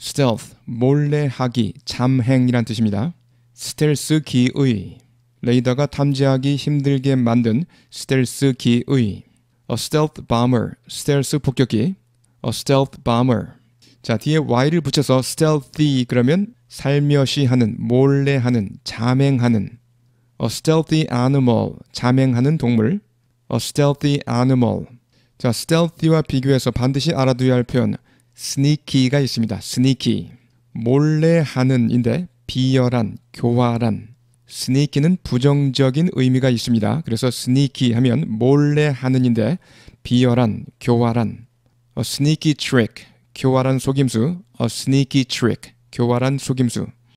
stealth 몰래하기, 잠행이란 뜻입니다. 스텔스 기의 레이더가 탐지하기 힘들게 만든 스텔스 기의 a stealth bomber, 스텔스 폭격기, a stealth bomber. 자, 뒤에 y를 붙여서 stealthy 그러면 살며시 하는, 몰래 하는, 잠행하는 a stealthy animal, 잠행하는 동물 a stealthy animal. 자, stealthy와 비교해서 반드시 알아두어야 할 표현 스니키가 있습니다. 스니키. 몰래 하는인데 비열한, 교활한. 스니키는 부정적인 의미가 있습니다. 그래서 스니키 하면 몰래 하는인데 비열한, 교활한. a sneaky trick. 교활한 속임수. a sneaky trick. 교활한 속임수.